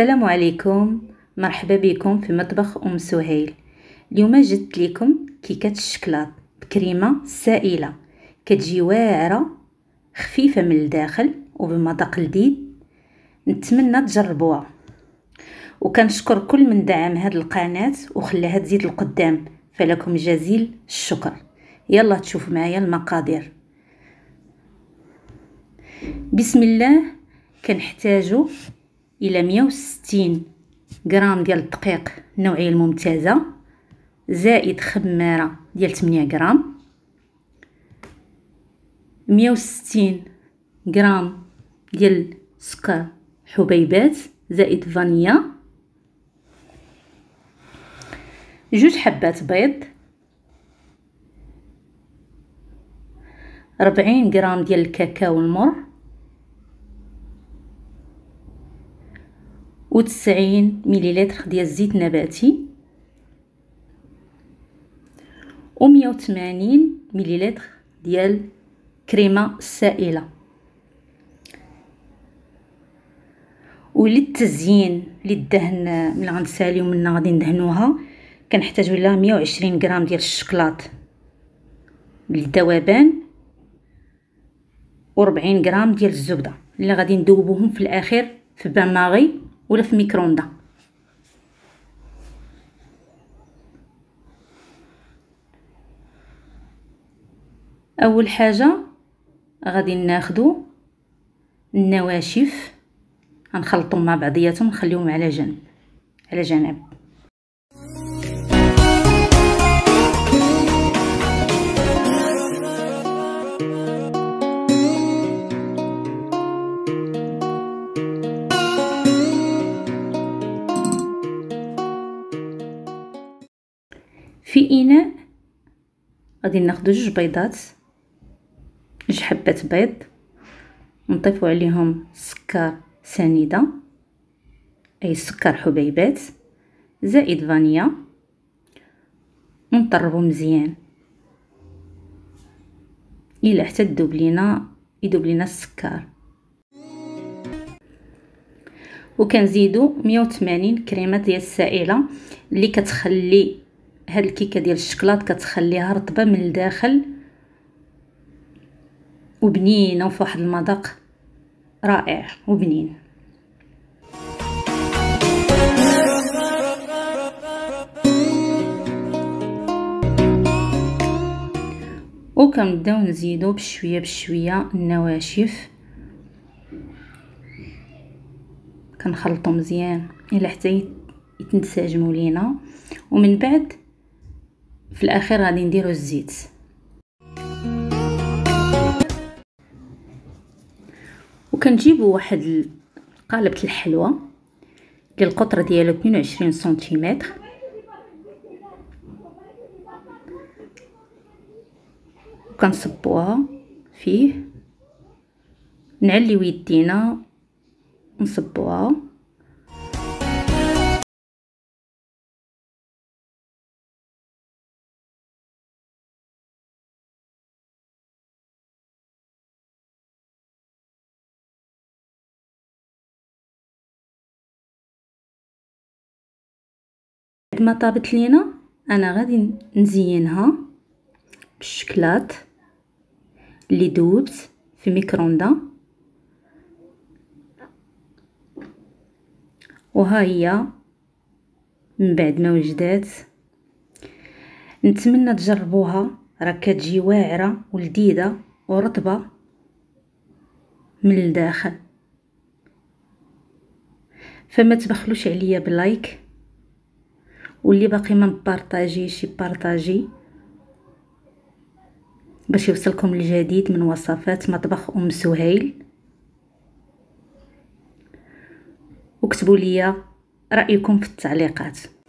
السلام عليكم مرحبا بكم في مطبخ ام سهيل اليوم جبت لكم كيكه الشكلاط بكريمه سائله كتجي واعره خفيفه من الداخل وبمذاق لذيذ نتمنى تجربوها وكنشكر كل من دعم هاد القناه وخلاها تزيد القدام فلكم جزيل الشكر يلا تشوفوا معايا المقادير بسم الله كنحتاجو الى 160 غرام ديال الدقيق النوعيه الممتازه زائد خماره ديال 8 غرام 160 غرام ديال سكر حبيبات زائد فانيا جوج حبات بيض 40 غرام ديال الكاكاو المر وتسعين مليلتر ديال الزيت نباتي ومية وثمانين مليلتر ديال كريمة سائلة وللتزيين للدهن ملي غنساليو ومن غادي ندهنوها كنحتاجو لها مية وعشرين غرام ديال الشكلاط للذوبان وربعين غرام ديال الزبدة اللي غادي ندوبوهم في الاخير في بان ماغي ولا في ميكروندا اول حاجه غادي ناخدو النواشف غنخلطهم مع بعضياتهم نخليهم على جنب على جنب في اناء غادي ناخذ جوج بيضات جوج حبات بيض ونضيفوا عليهم سكر سنيده اي سكر حبيبات زائد فانيا ونطربو مزيان الى حتى تذوب لينا يذوب لينا السكر وكنزيدو 180 كريمه ديال السائله اللي كتخلي هاد الكيكه ديال الشكلاط كتخليها رطبه من الداخل وبنينه وفي واحد المذاق رائع وبنين وكنبداو نزيدو بشويه بشويه النواشف كنخلطو مزيان الا حتى يتنسجموا لينا ومن بعد في الاخير غادي نديرو الزيت وكنجيبو واحد قالبة الحلوى اللي القطر ديالو 22 سنتيمتر وكنصبوها فيه نعليو يدينا ونصبوها بعد ما طابت لينا انا غادي نزينها بالشكلاط اللي دوبت في ميكروندا وها هي من بعد ما وجدات نتمنى تجربوها راه كتجي واعره ولذيذه ورطبه من الداخل فما تبخلوش عليا بلايك واللي باقي ما مبارطاجيش يبارطاجي باش يوصلكم الجديد من وصفات مطبخ ام سهيل وكتبوا لي رايكم في التعليقات